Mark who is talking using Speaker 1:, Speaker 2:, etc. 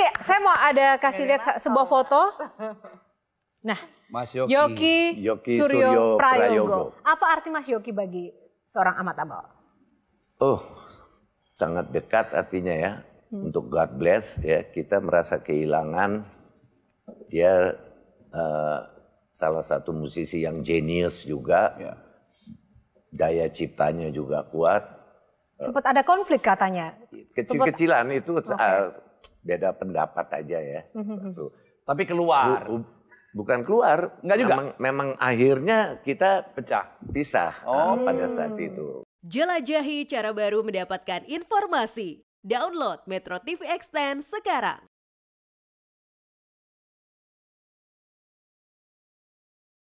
Speaker 1: ini saya mau ada kasih lihat sebuah foto. Nah,
Speaker 2: Mas Yoki, Yoki, Yoki Suryo, Suryo Prayogo. Prayogo.
Speaker 1: Apa arti Mas Yoki bagi seorang Ahmad Abal?
Speaker 3: Oh, sangat dekat artinya ya. Hmm. Untuk God bless ya, kita merasa kehilangan dia uh, salah satu musisi yang genius juga. Ya. Daya ciptanya juga kuat.
Speaker 2: Sempat ada konflik katanya. Kecil-kecilan
Speaker 3: itu ah, okay beda pendapat aja ya. Hmm, hmm, hmm. Satu. Tapi keluar. Bu, bukan keluar. Enggak juga. Memang, memang akhirnya kita pecah, pisah oh. Ah, pada saat itu.
Speaker 1: Jelajahi
Speaker 2: cara baru mendapatkan informasi. Download Metro TV Extend sekarang.